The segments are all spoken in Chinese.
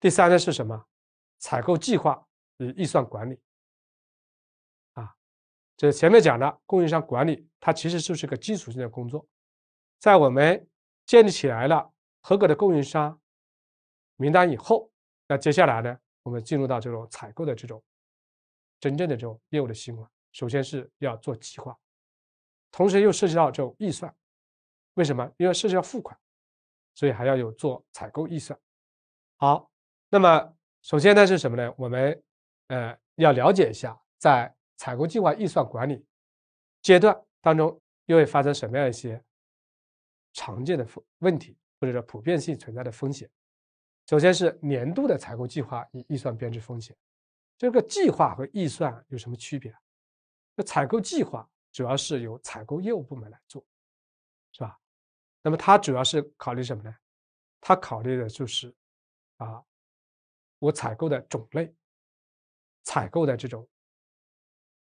第三呢是什么？采购计划与预算管理。啊，这前面讲的供应商管理，它其实就是个基础性的工作。在我们建立起来了合格的供应商名单以后，那接下来呢，我们进入到这种采购的这种真正的这种业务的行为。首先是要做计划，同时又涉及到这种预算。为什么？因为涉及到付款，所以还要有做采购预算。好。那么，首先呢是什么呢？我们，呃，要了解一下，在采购计划预算管理阶段当中，又会发生什么样一些常见的问题，或者说普遍性存在的风险。首先是年度的采购计划与预算编制风险。这个计划和预算有什么区别？这采购计划主要是由采购业务部门来做，是吧？那么它主要是考虑什么呢？它考虑的就是啊。我采购的种类、采购的这种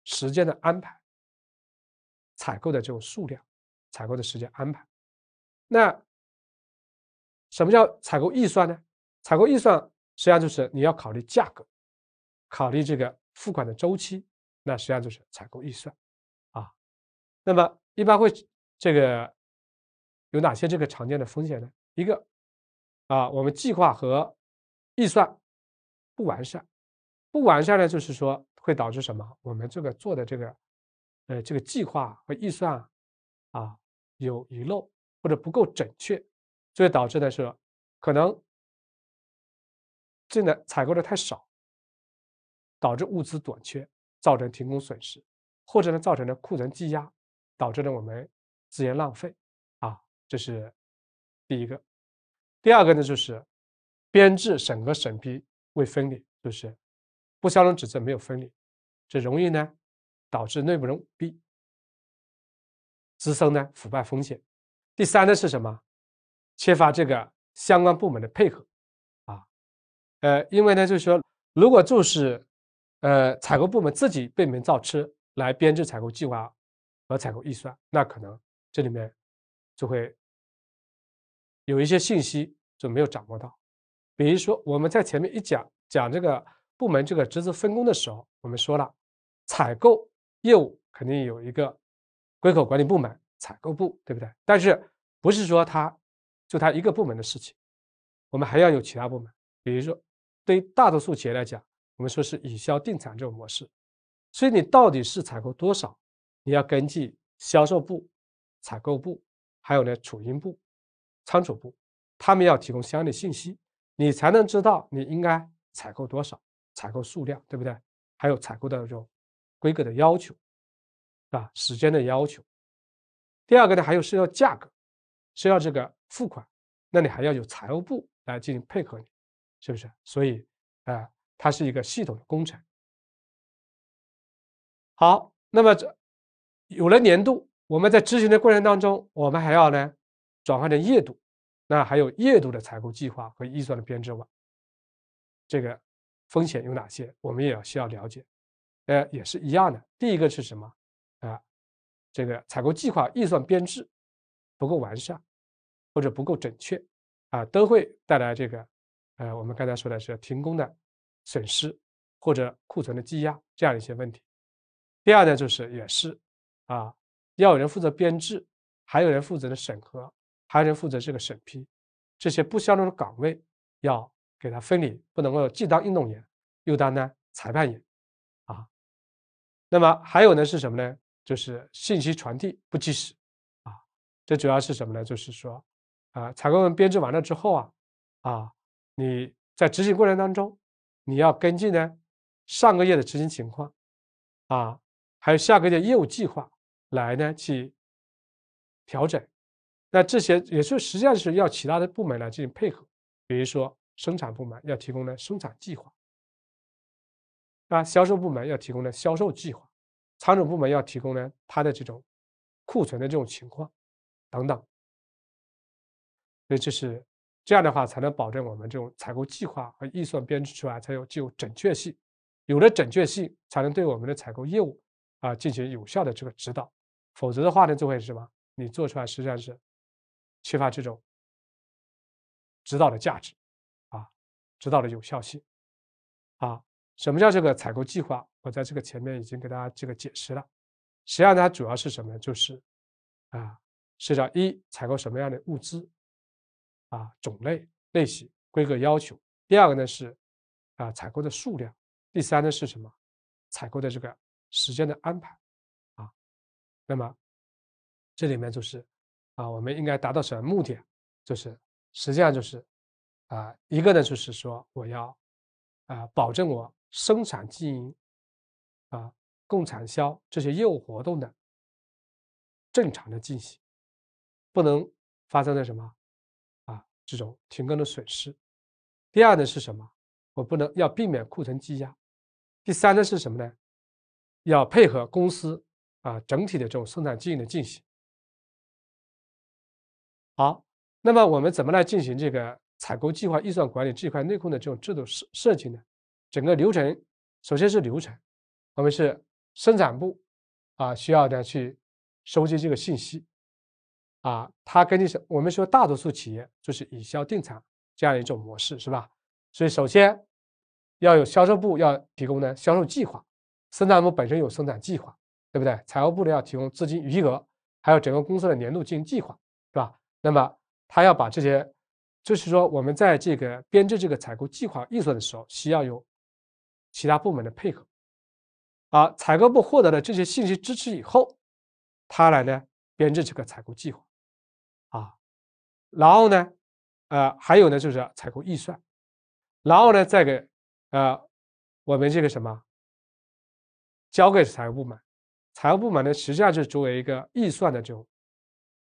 时间的安排、采购的这种数量、采购的时间安排，那什么叫采购预算呢？采购预算实际上就是你要考虑价格，考虑这个付款的周期，那实际上就是采购预算啊。那么一般会这个有哪些这个常见的风险呢？一个啊，我们计划和预算。不完善，不完善呢，就是说会导致什么？我们这个做的这个，呃，这个计划和预算，啊，有遗漏或者不够准确，就会导致的是可能，真的采购的太少，导致物资短缺，造成停工损失，或者呢，造成了库存积压，导致了我们资源浪费，啊，这是第一个。第二个呢，就是编制、审核、审批。未分离就是不相容指责没有分离，这容易呢导致内部人舞弊，滋生呢腐败风险。第三呢是什么？缺乏这个相关部门的配合啊，呃，因为呢就是说，如果就是呃采购部门自己闭门造车来编制采购计划和采购预算，那可能这里面就会有一些信息就没有掌握到。比如说，我们在前面一讲讲这个部门这个职责分工的时候，我们说了，采购业务肯定有一个归口管理部门，采购部，对不对？但是不是说他就他一个部门的事情？我们还要有其他部门。比如说，对大多数企业来讲，我们说是以销定产这种模式，所以你到底是采购多少，你要根据销售部、采购部，还有呢储运部、仓储部，他们要提供相应的信息。你才能知道你应该采购多少，采购数量对不对？还有采购的这种规格的要求，啊，时间的要求。第二个呢，还有是要价格，是要这个付款，那你还要有财务部来进行配合你，是不是？所以啊，它是一个系统的工程。好，那么这有了年度，我们在执行的过程当中，我们还要呢转换成月度。那还有月度的采购计划和预算的编制外，这个风险有哪些？我们也要需要了解。呃，也是一样的。第一个是什么？啊，这个采购计划预算编制不够完善或者不够准确，啊，都会带来这个呃，我们刚才说的是停工的损失或者库存的积压这样一些问题。第二呢，就是也是啊，要有人负责编制，还有人负责的审核。还有人负责这个审批，这些不相同的岗位要给他分离，不能够既当运动员又当呢裁判员，啊，那么还有呢是什么呢？就是信息传递不及时，啊，这主要是什么呢？就是说，啊，采购人编制完了之后啊，啊，你在执行过程当中，你要根据呢上个月的执行情况，啊，还有下个月的业务计划来呢去调整。那这些也是实际上是要其他的部门来进行配合，比如说生产部门要提供的生产计划，啊，销售部门要提供的销售计划，仓储部门要提供呢它的这种库存的这种情况等等，所以这是这样的话才能保证我们这种采购计划和预算编制出来才有具有准确性，有了准确性才能对我们的采购业务啊进行有效的这个指导，否则的话呢就会什么？你做出来实际上是。缺乏这种指导的价值啊，指导的有效性啊？什么叫这个采购计划？我在这个前面已经给大家这个解释了。实际上它主要是什么？就是啊，是及一采购什么样的物资啊，种类、类型、规格要求；第二个呢是啊，采购的数量；第三呢是什么？采购的这个时间的安排啊。那么这里面就是。啊，我们应该达到什么目的？就是实际上就是，啊，一个呢就是说，我要，啊，保证我生产经营，啊，供产销这些业务活动的正常的进行，不能发生的什么，啊，这种停工的损失。第二呢是什么？我不能要避免库存积压。第三呢是什么？呢，要配合公司啊整体的这种生产经营的进行。好，那么我们怎么来进行这个采购计划、预算管理这划块内控的这种制度设设计呢？整个流程首先是流程，我们是生产部啊，需要呢去收集这个信息，啊，它根据什？我们说大多数企业就是以销定产这样一种模式，是吧？所以首先要有销售部要提供的销售计划，生产部本身有生产计划，对不对？财务部呢要提供资金余额，还有整个公司的年度经营计划。那么，他要把这些，就是说，我们在这个编制这个采购计划预算的时候，需要有其他部门的配合。啊，采购部获得了这些信息支持以后，他来呢编制这个采购计划，啊，然后呢，呃，还有呢就是采购预算，然后呢再给，呃，我们这个什么，交给财务部门。财务部门呢，实际上是作为一个预算的这种。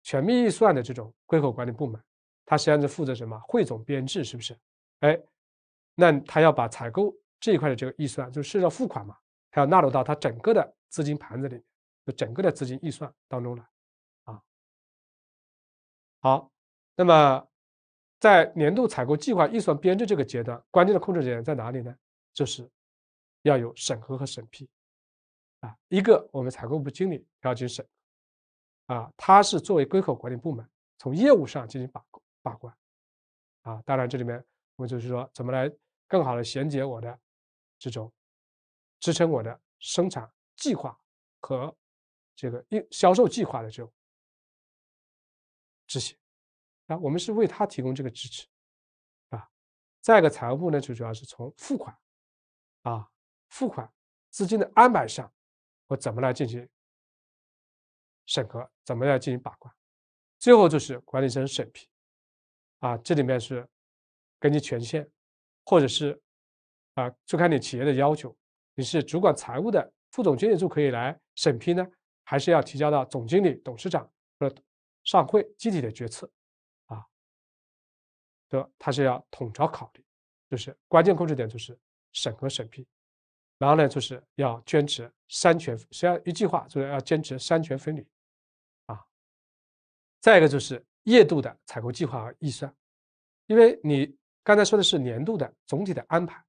全面预算的这种归口管理部门，它实际上是负责什么？汇总编制是不是？哎，那他要把采购这一块的这个预算，就是涉及到付款嘛，还要纳入到他整个的资金盘子里，就整个的资金预算当中来，啊。好，那么在年度采购计划预算编制这个阶段，关键的控制点在哪里呢？就是要有审核和审批啊。一个我们采购部经理要去审。啊，它是作为归口管理部门，从业务上进行把把关。啊，当然这里面我就是说怎么来更好的衔接我的这种支撑我的生产计划和这个销销售计划的这种执行。啊，我们是为他提供这个支持，啊。再一个，财务部呢就主要是从付款，啊，付款资金的安排上，我怎么来进行。审核怎么样进行把关？最后就是管理层审批啊，这里面是根据权限，或者是啊，就看你企业的要求，你是主管财务的副总经理就可以来审批呢，还是要提交到总经理、董事长和上会集体的决策啊？对吧？他是要统筹考虑，就是关键控制点就是审核审批，然后呢，就是要坚持三权，实际上一句话就是要坚持三权分离。再一个就是月度的采购计划和预算，因为你刚才说的是年度的总体的安排，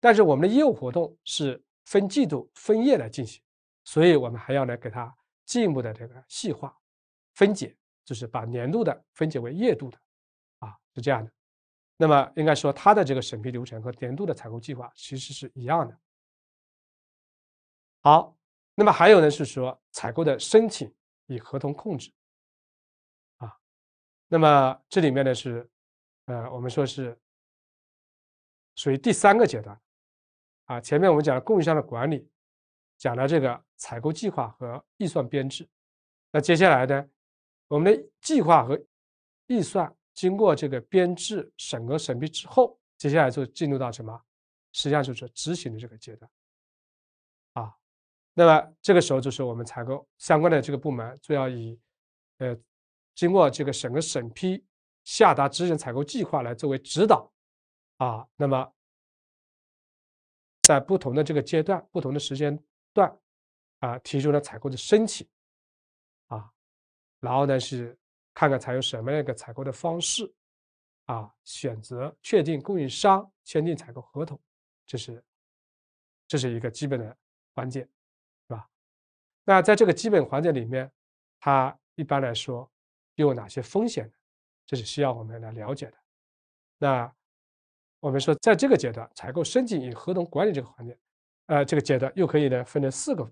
但是我们的业务活动是分季度、分月来进行，所以我们还要来给它进一步的这个细化、分解，就是把年度的分解为月度的，啊，是这样的。那么应该说它的这个审批流程和年度的采购计划其实是一样的。好，那么还有呢是说采购的申请与合同控制。那么这里面呢是，呃，我们说是属于第三个阶段，啊，前面我们讲了供应商的管理，讲了这个采购计划和预算编制，那接下来呢，我们的计划和预算经过这个编制、审核、审批之后，接下来就进入到什么，实际上就是执行的这个阶段，啊，那么这个时候就是我们采购相关的这个部门就要以，呃。经过这个省的审批，下达执行采购计划来作为指导，啊，那么在不同的这个阶段、不同的时间段，啊，提出了采购的申请，啊，然后呢是看看采用什么样一个采购的方式，啊，选择确定供应商，签订采购合同，这是这是一个基本的环节，是吧？那在这个基本环节里面，它一般来说。又有哪些风险？呢？这是需要我们来了解的。那我们说，在这个阶段，采购申请与合同管理这个环节，呃，这个阶段又可以呢分成四个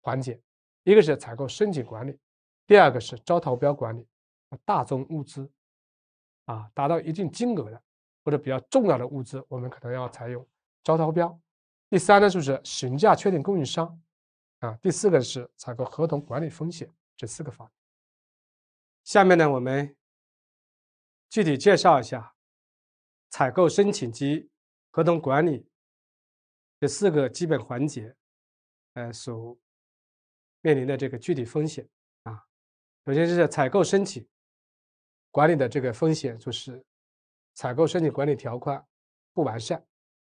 环节：一个是采购申请管理，第二个是招投标管理，大宗物资啊达到一定金额的或者比较重要的物资，我们可能要采用招投标。第三呢就是询价确定供应商，啊，第四个是采购合同管理风险，这四个方面。下面呢，我们具体介绍一下采购申请及合同管理这四个基本环节，呃，所面临的这个具体风险啊。首先是采购申请管理的这个风险，就是采购申请管理条款不完善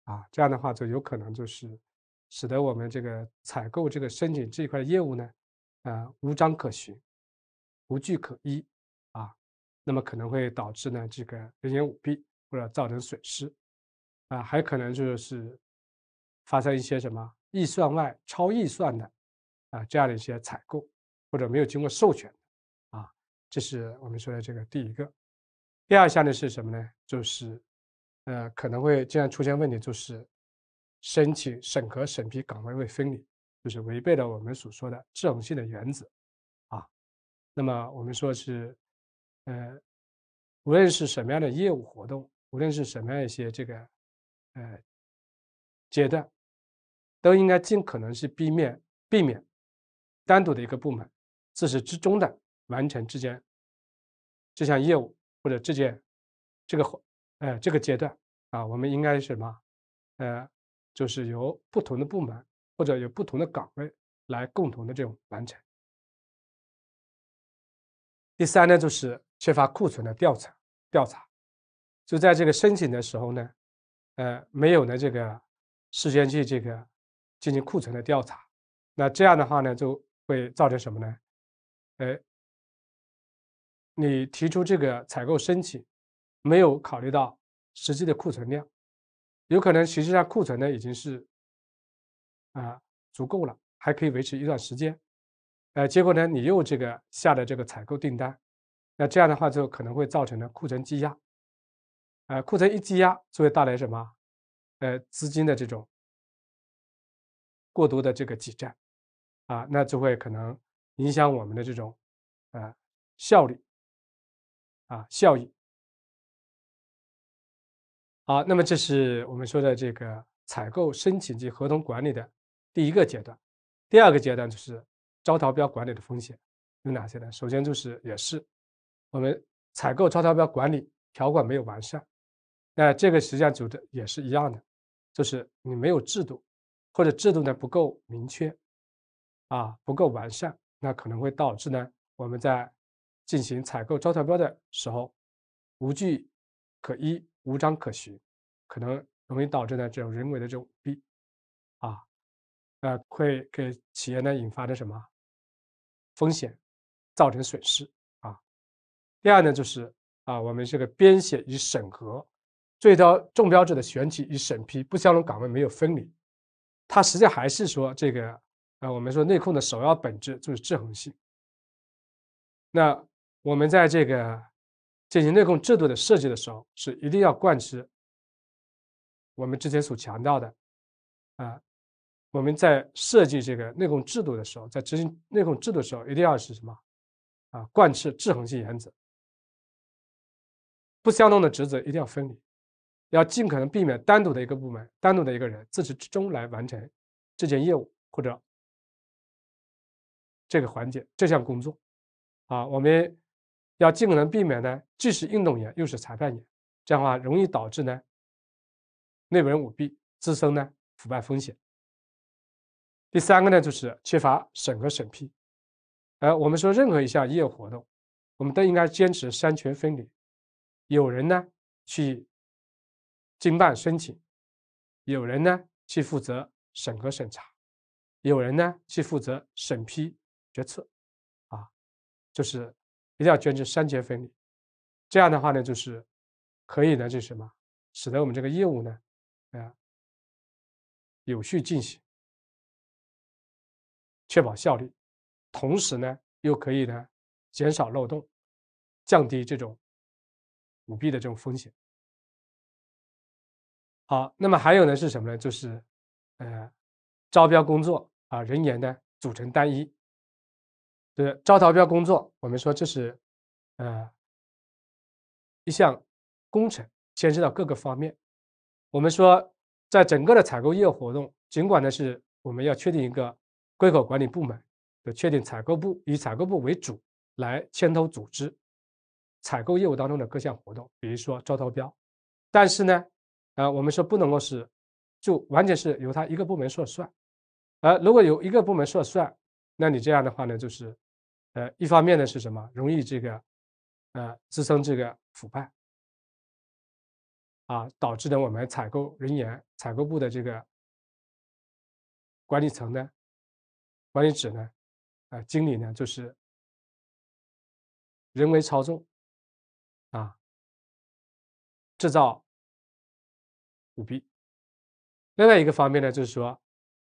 啊，这样的话就有可能就是使得我们这个采购这个申请这一块业务呢，啊，无章可循。无据可依，啊，那么可能会导致呢这个人员舞弊或者造成损失，啊，还可能就是发生一些什么预算外、超预算的，啊这样的一些采购或者没有经过授权，啊，这是我们说的这个第一个。第二项呢是什么呢？就是，呃，可能会经常出现问题，就是申请、审核、审批岗位未分离，就是违背了我们所说的制衡性的原则。那么我们说是，呃，无论是什么样的业务活动，无论是什么样一些这个，呃，阶段，都应该尽可能是避免避免单独的一个部门自始至终的完成之间这项业务或者这件这个活呃这个阶段啊，我们应该是什么呃，就是由不同的部门或者有不同的岗位来共同的这种完成。第三呢，就是缺乏库存的调查调查，就在这个申请的时候呢，呃，没有呢这个事先去这个进行库存的调查，那这样的话呢，就会造成什么呢？呃，你提出这个采购申请，没有考虑到实际的库存量，有可能实际上库存呢已经是啊足够了，还可以维持一段时间。呃，结果呢，你又这个下了这个采购订单，那这样的话就可能会造成呢库存积压，呃，库存一积压，就会带来什么？呃，资金的这种过度的这个挤占，啊，那就会可能影响我们的这种啊效率，啊效益。好，那么这是我们说的这个采购申请及合同管理的第一个阶段，第二个阶段就是。招投标管理的风险有哪些呢？首先就是也是我们采购招投标管理条款没有完善，那这个实际上就的也是一样的，就是你没有制度，或者制度呢不够明确，啊不够完善，那可能会导致呢我们在进行采购招投标的时候无据可依、无章可循，可能容易导致呢这种人为的这种弊，啊。呃，会给企业呢引发的什么风险，造成损失啊？第二呢，就是啊，我们这个编写与审核、最高中标者的选取与审批不相容岗位没有分离，它实际上还是说这个啊，我们说内控的首要本质就是制衡性。那我们在这个进行内控制度的设计的时候，是一定要贯彻我们之前所强调的啊。我们在设计这个内控制度的时候，在执行内控制度的时候，一定要是什么啊？贯彻制衡性原则。不相同的职责一定要分离，要尽可能避免单独的一个部门、单独的一个人自始至终来完成这件业务或者这个环节、这项工作。啊，我们要尽可能避免呢，既是运动员又是裁判员，这样的话容易导致呢内部人舞弊，滋生呢腐败风险。第三个呢，就是缺乏审核审批。呃，我们说任何一项业务活动，我们都应该坚持三权分离，有人呢去经办申请，有人呢去负责审核审查，有人呢去负责审批决策，啊，就是一定要坚持三权分离。这样的话呢，就是可以呢，就是什么，使得我们这个业务呢，啊，有序进行。确保效率，同时呢，又可以呢，减少漏洞，降低这种舞弊的这种风险。好，那么还有呢是什么呢？就是，呃，招标工作啊，人员呢组成单一。这招投标工作，我们说这是，呃，一项工程，牵涉到各个方面。我们说，在整个的采购业务活动，尽管呢是我们要确定一个。归口管理部门就确定采购部以采购部为主来牵头组织采购业务当中的各项活动，比如说招投标。但是呢，啊，我们说不能够是就完全是由他一个部门说了算。呃，如果由一个部门说了算，那你这样的话呢，就是，呃，一方面呢是什么，容易这个，呃，滋生这个腐败，啊，导致的我们采购人员、采购部的这个管理层呢。管理者呢，啊，经理呢就是人为操纵，啊，制造舞弊。另外一个方面呢，就是说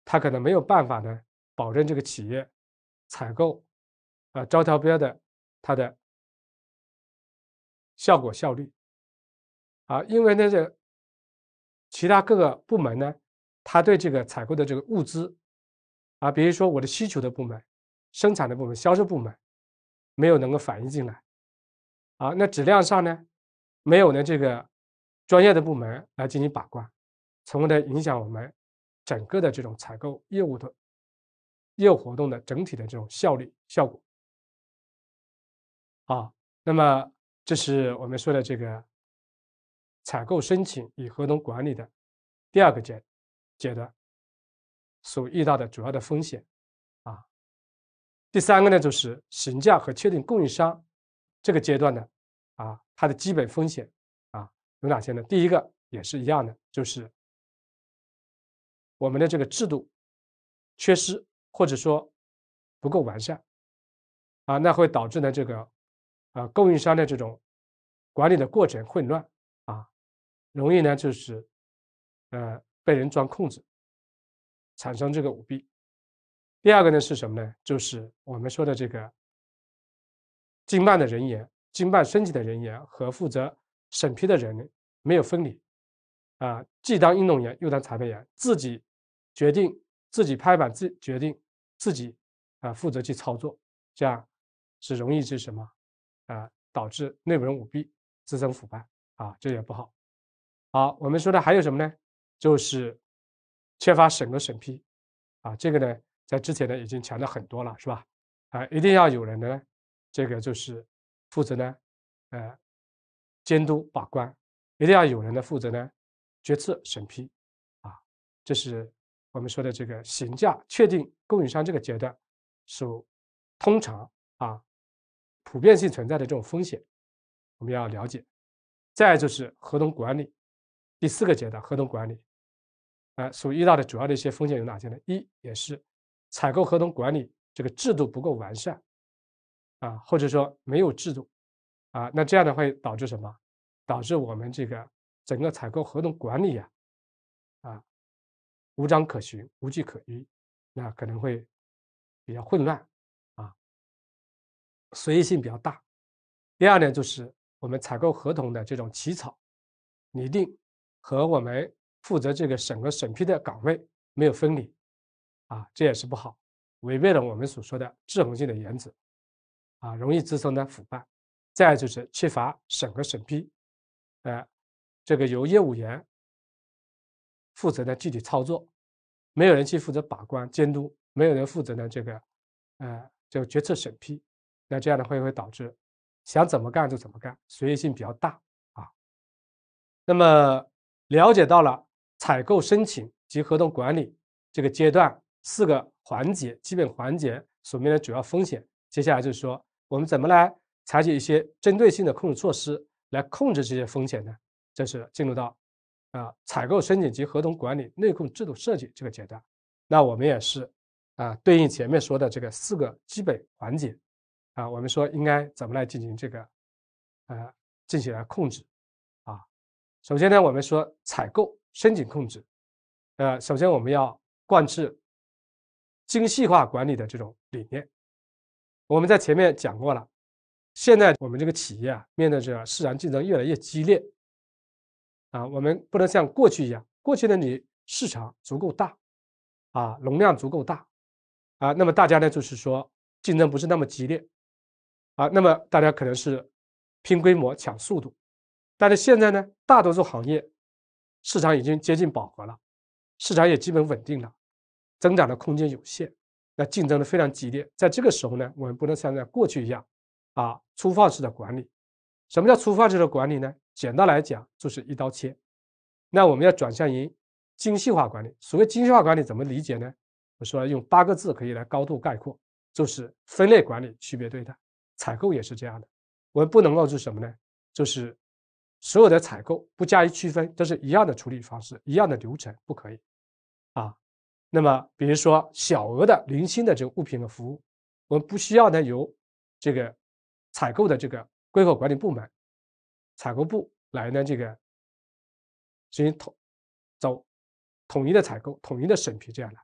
他可能没有办法呢保证这个企业采购，啊，招投标的它的效果效率，啊，因为那这其他各个部门呢，他对这个采购的这个物资。啊，比如说我的需求的部门、生产的部门、销售部门，没有能够反映进来，啊，那质量上呢，没有呢这个专业的部门来进行把关，从而呢影响我们整个的这种采购业务的业务活动的整体的这种效率效果。啊，那么这是我们说的这个采购申请与合同管理的第二个阶阶段。所遇到的主要的风险，啊，第三个呢，就是询价和确定供应商这个阶段呢，啊，它的基本风险啊有哪些呢？第一个也是一样的，就是我们的这个制度缺失或者说不够完善，啊，那会导致呢这个，啊，供应商的这种管理的过程混乱，啊，容易呢就是，呃，被人钻空子。产生这个舞弊。第二个呢是什么呢？就是我们说的这个经办的人员、经办申请的人员和负责审批的人没有分离，啊，既当运动员又当裁判员，自己决定、自己拍板、自决定、自己啊负责去操作，这样是容易是什么啊？导致内部人舞弊、滋生腐败啊，这也不好。好，我们说的还有什么呢？就是。缺乏审核审批，啊，这个呢，在之前呢已经强调很多了，是吧？啊，一定要有人呢，这个就是负责呢，呃，监督把关，一定要有人呢负责呢决策审批，啊，这是我们说的这个询价确定供应商这个阶段，是通常啊普遍性存在的这种风险，我们要了解。再就是合同管理，第四个阶段合同管理。啊，所遇到的主要的一些风险有哪些呢？一也是采购合同管理这个制度不够完善，啊，或者说没有制度，啊，那这样的会导致什么？导致我们这个整个采购合同管理啊，啊，无章可循、无据可依，那可能会比较混乱，啊，随意性比较大。第二呢，就是我们采购合同的这种起草、拟定和我们。负责这个审核审批的岗位没有分离，啊，这也是不好，违背了我们所说的制衡性的原则，啊，容易滋生的腐败。再就是缺乏审核审批，呃，这个由业务员负责的具体操作，没有人去负责把关监督，没有人负责呢这个，呃，就决策审批。那这样呢会会导致想怎么干就怎么干，随意性比较大啊。那么了解到了。采购申请及合同管理这个阶段四个环节基本环节所面临的主要风险，接下来就是说我们怎么来采取一些针对性的控制措施来控制这些风险呢？这是进入到啊采购申请及合同管理内控制度设计这个阶段，那我们也是啊对应前面说的这个四个基本环节啊，我们说应该怎么来进行这个呃进行来控制啊？首先呢，我们说采购。深井控制，呃，首先我们要贯彻精细化管理的这种理念。我们在前面讲过了，现在我们这个企业啊，面对着市场竞争越来越激烈，啊，我们不能像过去一样，过去的你市场足够大，啊，容量足够大，啊，那么大家呢就是说竞争不是那么激烈，啊，那么大家可能是拼规模、抢速度，但是现在呢，大多数行业。市场已经接近饱和了，市场也基本稳定了，增长的空间有限，那竞争的非常激烈。在这个时候呢，我们不能像在过去一样，啊，粗放式的管理。什么叫粗放式的管理呢？简单来讲就是一刀切。那我们要转向于精细化管理。所谓精细化管理怎么理解呢？我说用八个字可以来高度概括，就是分类管理、区别对待。采购也是这样的，我们不能够是什么呢？就是。所有的采购不加以区分，都是一样的处理方式，一样的流程，不可以，啊。那么，比如说小额的、零星的这个物品和服务，我们不需要呢由这个采购的这个归口管理部门、采购部来呢这个进行统走统一的采购、统一的审批这样的。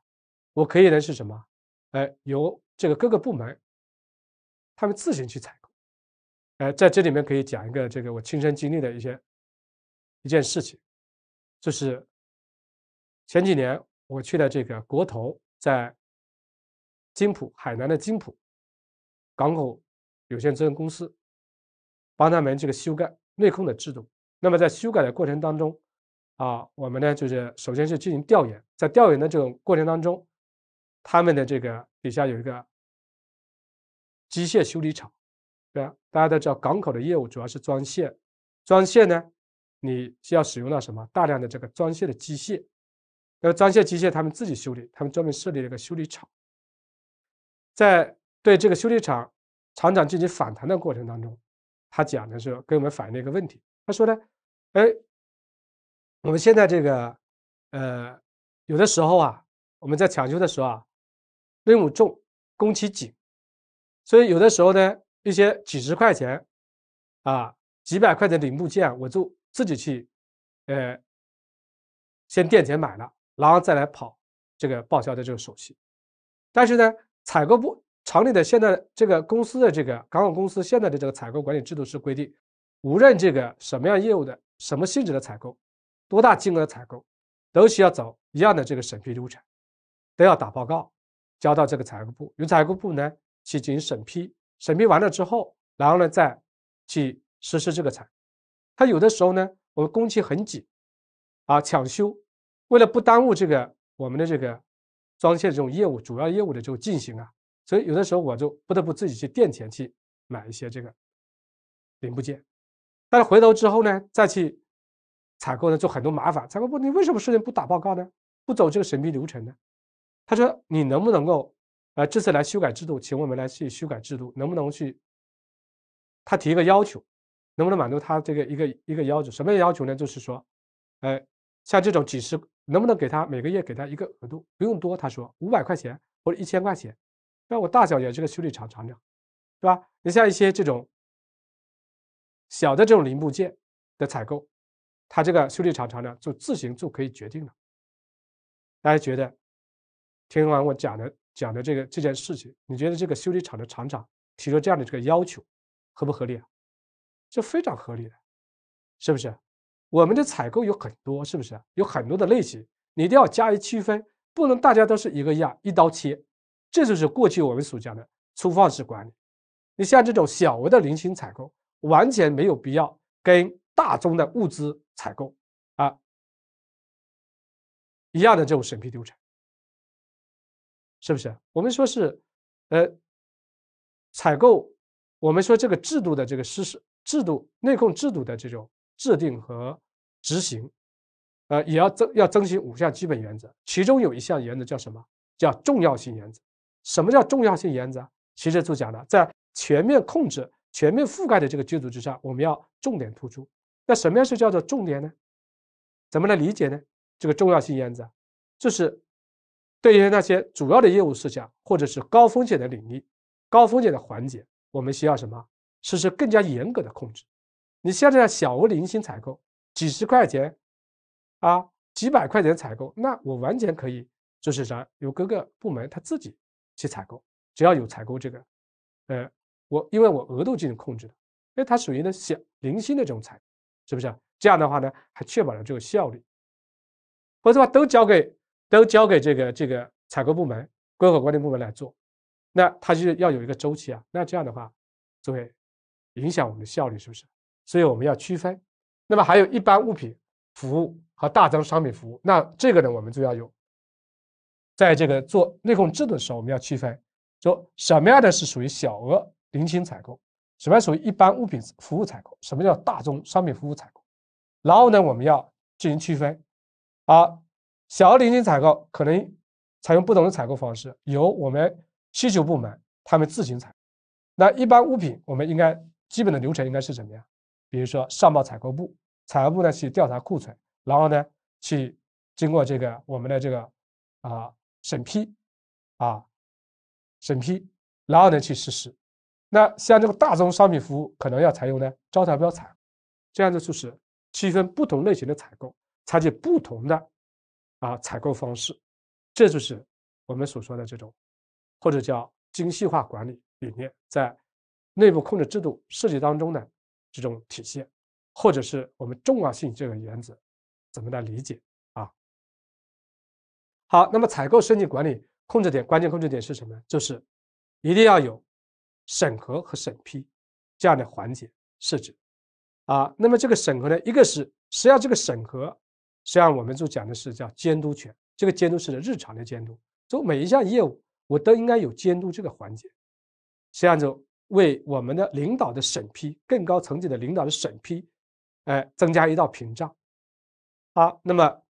我可以呢是什么？哎，由这个各个部门他们自行去采。哎，在这里面可以讲一个这个我亲身经历的一些一件事情，就是前几年我去了这个国投，在金浦海南的金浦港口有限责任公司，帮他们这个修改内控的制度。那么在修改的过程当中，啊，我们呢就是首先是进行调研，在调研的这种过程当中，他们的这个底下有一个机械修理厂。对吧？大家都知道，港口的业务主要是装卸，装卸呢，你需要使用到什么大量的这个装卸的机械。那装卸机械他们自己修理，他们专门设立了一个修理厂。在对这个修理厂厂长进行访谈的过程当中，他讲的是给我们反映了一个问题。他说呢，哎，我们现在这个呃，有的时候啊，我们在抢修的时候啊，任务重，工期紧，所以有的时候呢。一些几十块钱，啊几百块的零部件，我就自己去，呃，先垫钱买了，然后再来跑这个报销的这个手续。但是呢，采购部厂里的现在这个公司的这个港口公司现在的这个采购管理制度是规定，无论这个什么样业务的、什么性质的采购、多大金额的采购，都需要走一样的这个审批流程，都要打报告交到这个采购部，由采购部呢去进行审批。审批完了之后，然后呢，再去实施这个产。他有的时候呢，我们工期很紧，啊，抢修，为了不耽误这个我们的这个装卸这种业务主要业务的这个进行啊，所以有的时候我就不得不自己去垫钱去买一些这个零部件。但是回头之后呢，再去采购呢，就很多麻烦。采购部，你为什么事情不打报告呢？不走这个审批流程呢？他说，你能不能够？呃，这次来修改制度，请我们来去修改制度，能不能去？他提一个要求，能不能满足他这个一个一个要求？什么要求呢？就是说，呃，像这种几十，能不能给他每个月给他一个额度，不用多，他说五百块钱或者一千块钱。那我大小也是个修理厂厂长，是吧？你像一些这种小的这种零部件的采购，他这个修理厂厂长就自行就可以决定了。大家觉得听完我讲的？讲的这个这件事情，你觉得这个修理厂的厂长提出这样的这个要求，合不合理？啊？这非常合理的，是不是？我们的采购有很多，是不是有很多的类型？你一定要加以区分，不能大家都是一个样，一刀切。这就是过去我们所讲的粗放式管理。你像这种小额的零星采购，完全没有必要跟大宗的物资采购啊一样的这种审批流程。是不是？我们说是，呃，采购，我们说这个制度的这个实施、制度内控制度的这种制定和执行，呃，也要增要遵循五项基本原则，其中有一项原则叫什么？叫重要性原则。什么叫重要性原则？其实就讲了，在全面控制、全面覆盖的这个基础之上，我们要重点突出。那什么样是叫做重点呢？怎么来理解呢？这个重要性原则，就是。对于那些主要的业务事项，或者是高风险的领域、高风险的环节，我们需要什么？实施更加严格的控制。你现在小额零星采购，几十块钱，啊，几百块钱采购，那我完全可以就是啥，由各个部门他自己去采购，只要有采购这个，呃，我因为我额度进行控制的，哎，它属于呢小零星的这种采，是不是？这样的话呢，还确保了这个效率。否则话，都交给。都交给这个这个采购部门、归口管理部门来做，那它就是要有一个周期啊。那这样的话，就会影响我们的效率，是不是？所以我们要区分。那么还有一般物品服务和大宗商品服务，那这个呢，我们就要有，在这个做内控制度的时候，我们要区分，说什么样的是属于小额零星采购，什么样属于一般物品服务采购，什么叫大宗商品服务采购？然后呢，我们要进行区分，好。小额零星采购可能采用不同的采购方式，由我们需求部门他们自行采。那一般物品，我们应该基本的流程应该是什么呀？比如说上报采购部，采购部呢去调查库存，然后呢去经过这个我们的这个啊审批啊审批，然后呢去实施。那像这个大宗商品服务，可能要采用呢招投标采，这样子就是区分不同类型的采购，采取不同的。啊，采购方式，这就是我们所说的这种，或者叫精细化管理理念，在内部控制制度设计当中呢，这种体现，或者是我们重要性这个原则怎么来理解啊？好，那么采购升级管理控制点，关键控制点是什么？就是一定要有审核和审批这样的环节设置啊。那么这个审核呢，一个是实际上这个审核。实际上，我们就讲的是叫监督权。这个监督是日常的监督，就每一项业务，我都应该有监督这个环节。实际上就为我们的领导的审批、更高层级的领导的审批，哎，增加一道屏障。好，那么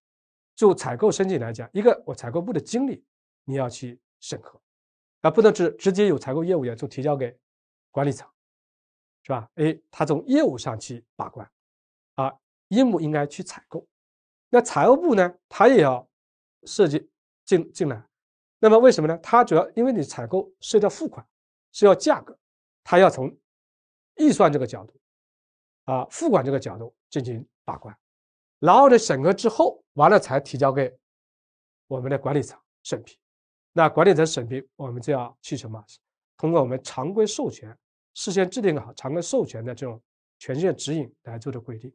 就采购申请来讲，一个我采购部的经理你要去审核，啊，不能直直接有采购业务员就提交给管理层，是吧哎，他从业务上去把关，啊，应不应该去采购？那财务部呢，他也要设计进进来，那么为什么呢？他主要因为你采购涉及到付款，是要价格，他要从预算这个角度，啊，付款这个角度进行把关，然后呢，审核之后完了才提交给我们的管理层审批。那管理层审批，我们就要去什么？通过我们常规授权，事先制定好常规授权的这种权限指引来做的规定，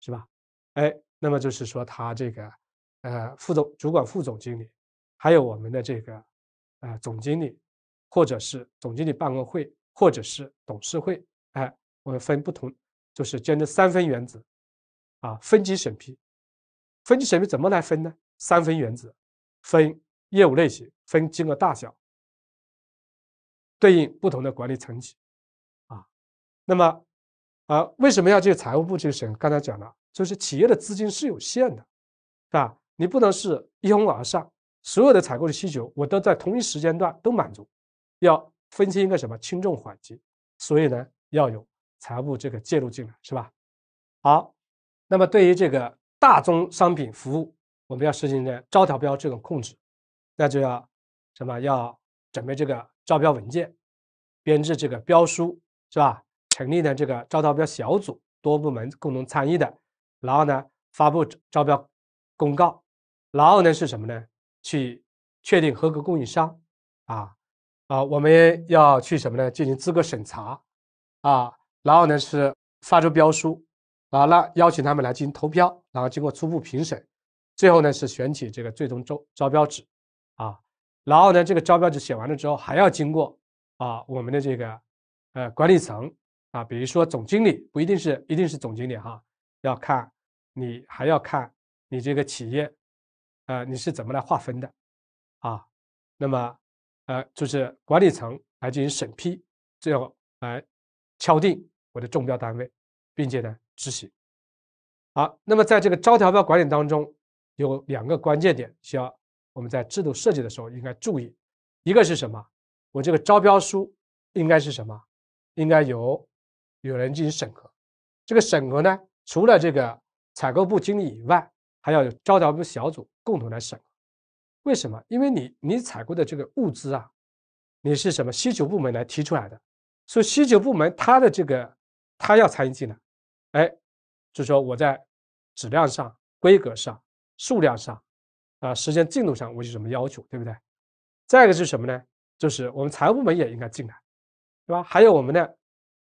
是吧？哎，那么就是说，他这个，呃，副总主管副总经理，还有我们的这个，呃，总经理，或者是总经理办公会，或者是董事会，哎，我们分不同，就是坚持三分原则，啊，分级审批，分级审批怎么来分呢？三分原则，分业务类型，分金额大小，对应不同的管理层级，啊，那么，啊，为什么要去财务部去审？刚才讲了。就是企业的资金是有限的，是吧？你不能是一哄而上，所有的采购的需求我都在同一时间段都满足，要分清一个什么轻重缓急。所以呢，要有财务这个介入进来，是吧？好，那么对于这个大宗商品服务，我们要实行的招投标这种控制，那就要什么？要准备这个招标文件，编制这个标书，是吧？成立的这个招投标小组，多部门共同参与的。然后呢，发布招标公告，然后呢是什么呢？去确定合格供应商，啊啊，我们要去什么呢？进行资格审查，啊，然后呢是发出标书，啊，那邀请他们来进行投标，然后经过初步评审，最后呢是选取这个最终招招标纸，啊，然后呢这个招标纸写完了之后，还要经过啊我们的这个呃管理层啊，比如说总经理，不一定是一定是总经理哈，要看。你还要看你这个企业，呃，你是怎么来划分的，啊？那么，呃，就是管理层来进行审批，最后来敲定我的中标单位，并且呢执行。好，那么在这个招投标管理当中，有两个关键点需要我们在制度设计的时候应该注意，一个是什么？我这个招标书应该是什么？应该由有人进行审核。这个审核呢，除了这个。采购部经理以外，还要有招调部小组共同来审。核。为什么？因为你你采购的这个物资啊，你是什么需求部门来提出来的，所以需求部门他的这个他要参与进来。哎，就说我在质量上、规格上、数量上啊、时间进度上，我有什么要求，对不对？再一个是什么呢？就是我们财务部门也应该进来，对吧？还有我们的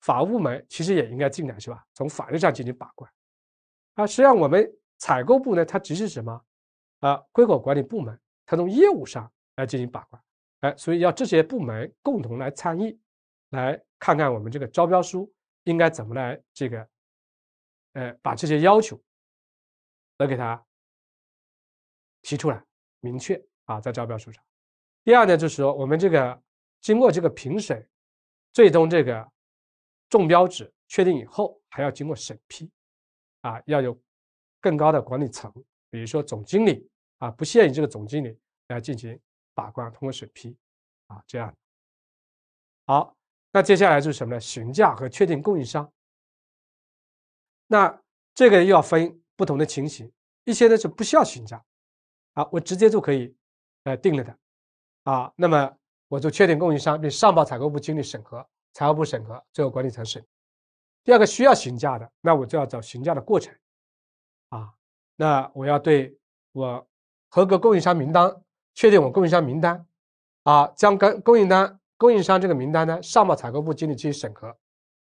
法务部门其实也应该进来，是吧？从法律上进行把关。啊，实际上我们采购部呢，它只是什么啊？归口管理部门，它从业务上来进行把关。哎，所以要这些部门共同来参与，来看看我们这个招标书应该怎么来这个，呃，把这些要求来给它提出来，明确啊，在招标书上。第二呢，就是说我们这个经过这个评审，最终这个中标纸确定以后，还要经过审批。啊，要有更高的管理层，比如说总经理啊，不限于这个总经理来进行把关，通过审批，啊，这样。好，那接下来就是什么呢？询价和确定供应商。那这个又要分不同的情形，一些呢是不需要询价，啊，我直接就可以，呃，定了的，啊，那么我就确定供应商，并上报采购部经理审核，财务部审核，最后管理层审。第二个需要询价的，那我就要找询价的过程，啊，那我要对我合格供应商名单确定我供应商名单，啊，将跟供应单供应商这个名单呢上报采购部经理去审核，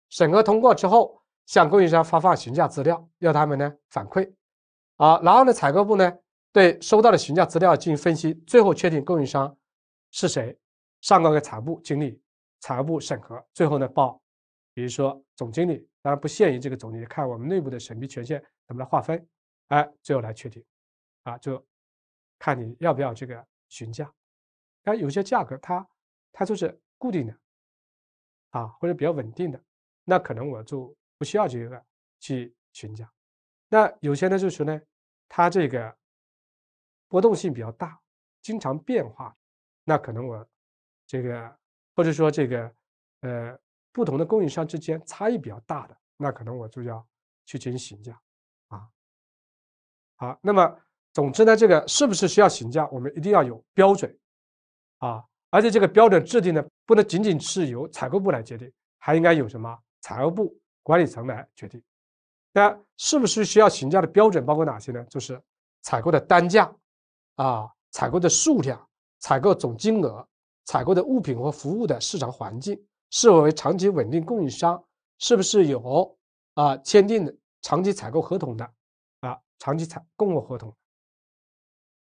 审核通过之后向供应商发放询价资料，要他们呢反馈，啊，然后呢采购部呢对收到的询价资料进行分析，最后确定供应商是谁，上报给财务部经理，财务部审核，最后呢报。比如说总经理，当然不限于这个总经理，看我们内部的审批权限怎么来划分，哎，最后来确定，啊，就看你要不要这个询价。那有些价格它它就是固定的，啊，或者比较稳定的，那可能我就不需要这个去询价。那有些呢就是呢，它这个波动性比较大，经常变化，那可能我这个或者说这个呃。不同的供应商之间差异比较大的，那可能我就要去进行询价，啊，好，那么总之呢，这个是不是需要询价，我们一定要有标准，啊，而且这个标准制定呢，不能仅仅是由采购部来决定，还应该有什么？采购部管理层来决定。那是不是需要询价的标准包括哪些呢？就是采购的单价，啊，采购的数量，采购总金额，采购的物品和服务的市场环境。视为长期稳定供应商，是不是有啊签订的长期采购合同的啊长期采供货合同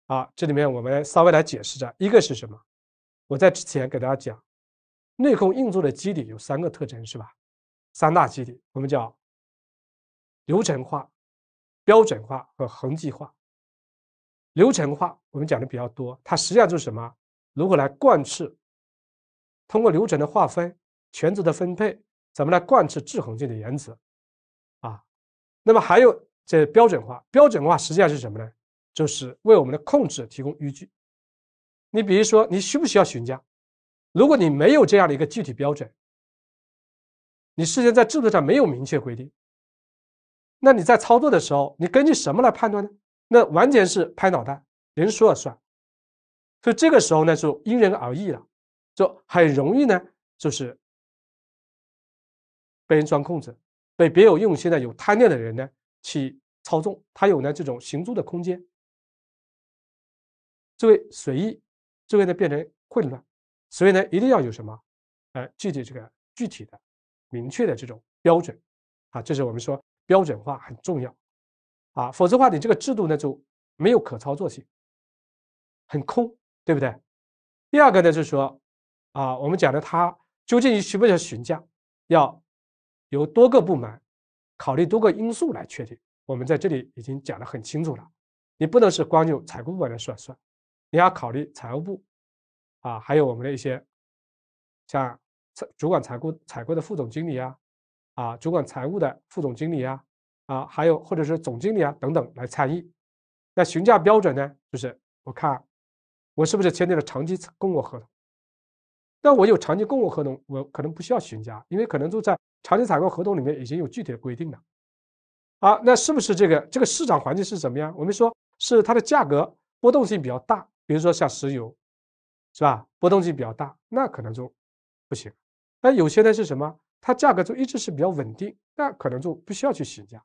啊？这里面我们稍微来解释着一个是什么？我在之前给大家讲，内控运作的基底有三个特征是吧？三大基底我们叫流程化、标准化和痕迹化。流程化我们讲的比较多，它实际上就是什么？如何来贯彻？通过流程的划分。权责的分配怎么来贯彻制衡性的原则啊？那么还有这标准化，标准化实际上是什么呢？就是为我们的控制提供依据。你比如说，你需不需要询价？如果你没有这样的一个具体标准，你事先在制度上没有明确规定，那你在操作的时候，你根据什么来判断呢？那完全是拍脑袋，人说了算。所以这个时候呢，就因人而异了，就很容易呢，就是。被人钻空子，被别有用心的、有贪念的人呢去操纵，他有呢这种行租的空间，就会随意，就会呢变成混乱，所以呢一定要有什么，呃，具体这个具体的、明确的这种标准，啊，这是我们说标准化很重要，啊，否则的话你这个制度呢就没有可操作性，很空，对不对？第二个呢就是说，啊，我们讲的他究竟需不需要询价，要。由多个部门考虑多个因素来确定，我们在这里已经讲的很清楚了。你不能是光就采购部门来算算，你要考虑财务部啊，还有我们的一些像主管采购采购的副总经理啊，啊，主管财务的副总经理啊，啊，还有或者是总经理啊等等来参与。那询价标准呢？就是我看我是不是签订了长期供货合同？那我有长期供货合同，我可能不需要询价，因为可能就在。长期采购合同里面已经有具体的规定了。啊，那是不是这个这个市场环境是怎么样？我们说是它的价格波动性比较大，比如说像石油，是吧？波动性比较大，那可能就不行。那有些呢是什么？它价格就一直是比较稳定，那可能就不需要去询价，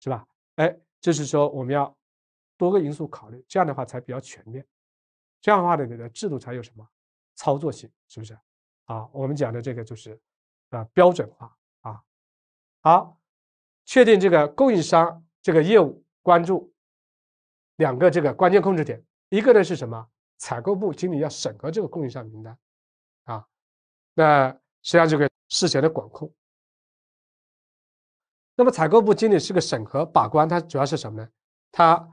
是吧？哎，就是说我们要多个因素考虑，这样的话才比较全面。这样的话呢，这个制度才有什么操作性，是不是？啊，我们讲的这个就是。呃，标准化啊，好，确定这个供应商这个业务关注两个这个关键控制点，一个呢是什么？采购部经理要审核这个供应商名单啊，那实际上这个事前的管控。那么采购部经理是个审核把关，它主要是什么呢？他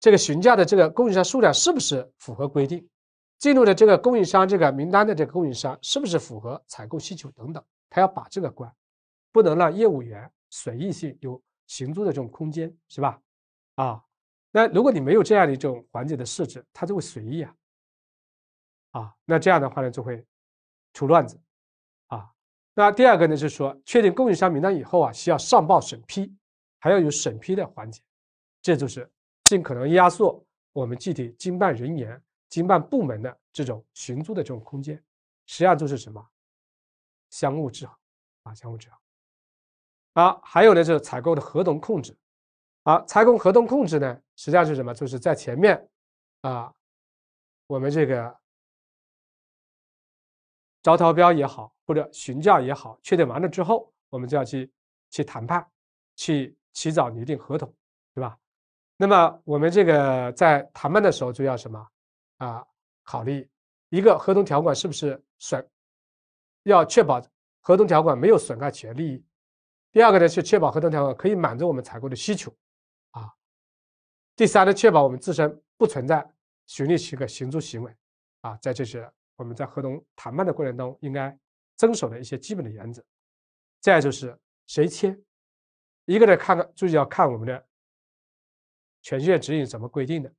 这个询价的这个供应商数量是不是符合规定？进入的这个供应商这个名单的这个供应商是不是符合采购需求等等？他要把这个关，不能让业务员随意性有寻租的这种空间，是吧？啊，那如果你没有这样的一种环节的设置，他就会随意啊，啊，那这样的话呢就会出乱子啊。那第二个呢就是说，确定供应商名单以后啊，需要上报审批，还要有审批的环节，这就是尽可能压缩我们具体经办人员、经办部门的这种寻租的这种空间，实际上就是什么？相互制衡，啊，相互制衡，啊，还有呢，就是采购的合同控制，啊，采购合同控制呢，实际上是什么？就是在前面，啊，我们这个招投标也好，或者询价也好，确定完了之后，我们就要去去谈判，去起草拟定合同，对吧？那么我们这个在谈判的时候就要什么？啊，考虑一个合同条款是不是损。要确保合同条款没有损害企业利益，第二个呢是确保合同条款可以满足我们采购的需求，啊，第三呢确保我们自身不存在寻利取个行租行为，啊，在这些我们在合同谈判的过程中应该遵守的一些基本的原则，再就是谁签，一个呢看看注意要看我们的，权限指引怎么规定的，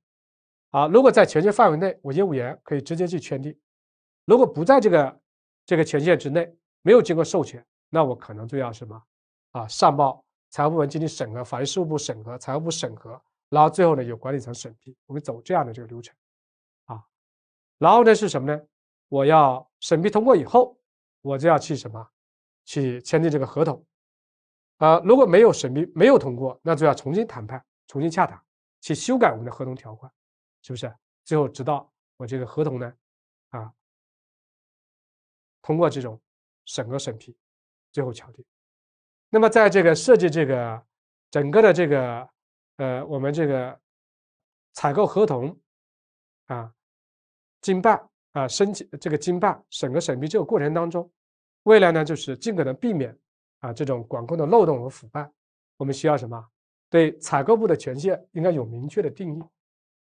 啊，如果在权限范围内我业务员可以直接去圈定，如果不在这个。这个权限之内没有经过授权，那我可能就要什么啊？上报财务部门进行审核，法律事务部审核，财务部审核，然后最后呢，由管理层审批。我们走这样的这个流程啊。然后呢是什么呢？我要审批通过以后，我就要去什么？去签订这个合同啊。如果没有审批没有通过，那就要重新谈判、重新洽谈，去修改我们的合同条款，是不是？最后直到我这个合同呢？通过这种审核、审批，最后敲定。那么，在这个设计、这个整个的这个呃，我们这个采购合同啊、经办啊、申请这个经办、审核、审批这个过程当中，未来呢，就是尽可能避免啊这种管控的漏洞和腐败。我们需要什么？对采购部的权限应该有明确的定义，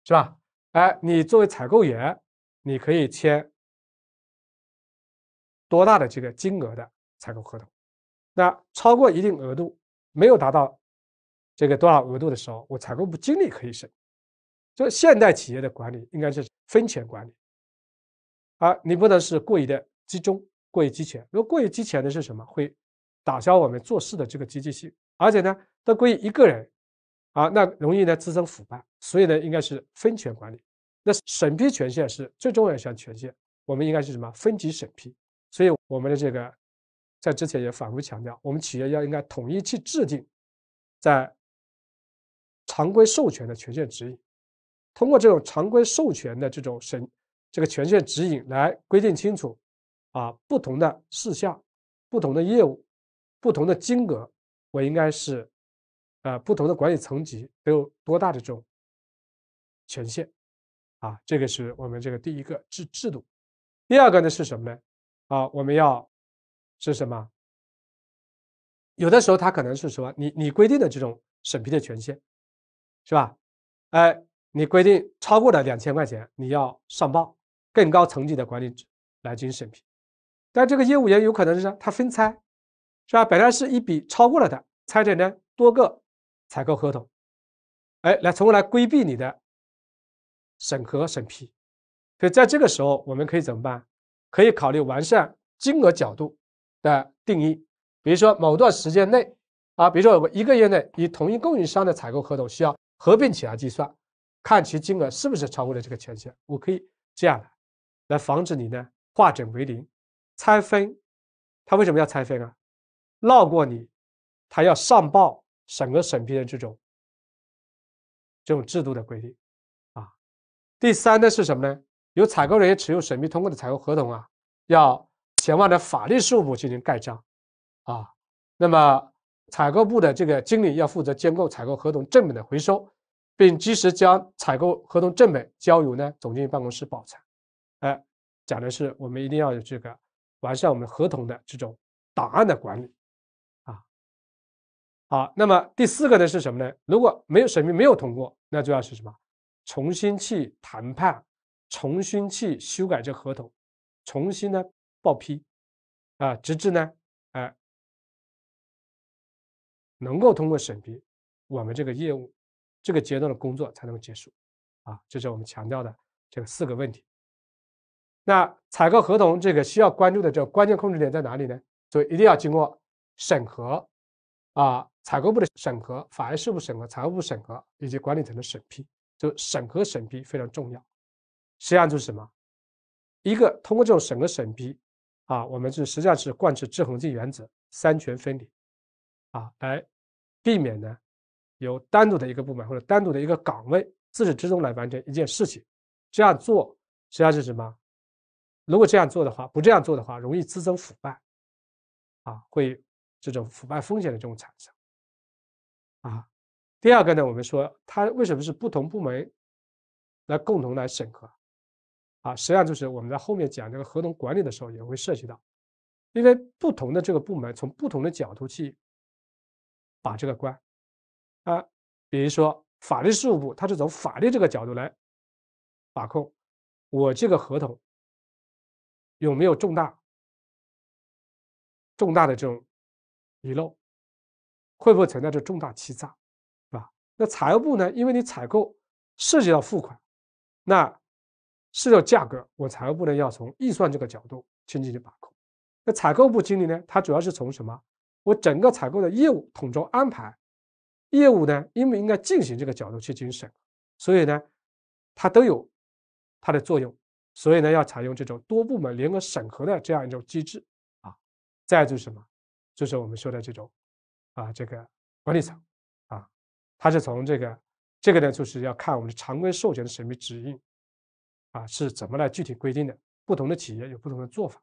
是吧？哎，你作为采购员，你可以签。多大的这个金额的采购合同？那超过一定额度，没有达到这个多少额度的时候，我采购部经理可以审。所以，现代企业的管理应该是分权管理。啊，你不能是过于的集中、过于集权。如果过于集权的是什么，会打消我们做事的这个积极性，而且呢，都归一个人啊，那容易呢滋生腐败。所以呢，应该是分权管理。那审批权限是最重要一项权限，我们应该是什么分级审批？所以，我们的这个在之前也反复强调，我们企业要应该统一去制定在常规授权的权限指引，通过这种常规授权的这种审，这个权限指引来规定清楚啊，不同的事项、不同的业务、不同的金额，我应该是啊，不同的管理层级都有多大的这种权限啊，这个是我们这个第一个制制度。第二个呢是什么呢？啊，我们要是什么？有的时候他可能是说，你你规定的这种审批的权限，是吧？哎，你规定超过了两千块钱，你要上报更高层级的管理者来进行审批。但这个业务员有可能是他分拆，是吧？本来是一笔超过了的，拆成呢多个采购合同，哎，来从而来规避你的审核审批。所以在这个时候，我们可以怎么办？可以考虑完善金额角度的定义，比如说某段时间内，啊，比如说我一个月内，与同一供应商的采购合同需要合并起来计算，看其金额是不是超过了这个权限。我可以这样来，来防止你呢化整为零、拆分。他为什么要拆分啊？绕过你，他要上报审核审批的这种这种制度的规定啊。第三呢是什么呢？有采购人员持有审批通过的采购合同啊，要前往的法律事务部进行盖章，啊，那么采购部的这个经理要负责监购采购合同正本的回收，并及时将采购合同正本交由呢总经理办公室保存，哎，讲的是我们一定要有这个完善我们合同的这种档案的管理，啊，好，那么第四个呢是什么呢？如果没有审批没有通过，那就要是什么？重新去谈判。重新去修改这合同，重新呢报批，啊，直至呢，哎，能够通过审批，我们这个业务这个阶段的工作才能结束，啊，这是我们强调的这个四个问题。那采购合同这个需要关注的这关键控制点在哪里呢？所以一定要经过审核，啊，采购部的审核、法律事务审核、财务部审核以及管理层的审批，就审核审批非常重要。实际上就是什么？一个通过这种审核审批，啊，我们是实际上是贯彻制衡性原则、三权分离，啊，来避免呢由单独的一个部门或者单独的一个岗位自始至终来完成一件事情。这样做实际上是什么？如果这样做的话，不这样做的话，容易滋生腐败，啊，会这种腐败风险的这种产生。啊，第二个呢，我们说它为什么是不同部门来共同来审核？啊，实际上就是我们在后面讲这个合同管理的时候也会涉及到，因为不同的这个部门从不同的角度去把这个关，啊，比如说法律事务部，他是从法律这个角度来把控我这个合同有没有重大、重大的这种遗漏，会不会存在着重大欺诈，是吧？那财务部呢，因为你采购涉及到付款，那。是要价格，我财务部呢要从预算这个角度去进行把控；那采购部经理呢，他主要是从什么？我整个采购的业务统筹安排，业务呢应不应该进行这个角度去进行审。所以呢，它都有它的作用。所以呢，要采用这种多部门联合审核的这样一种机制啊。再就是什么？就是我们说的这种啊，这个管理层啊，他是从这个这个呢，就是要看我们的常规授权的审批指引。啊，是怎么来具体规定的？不同的企业有不同的做法。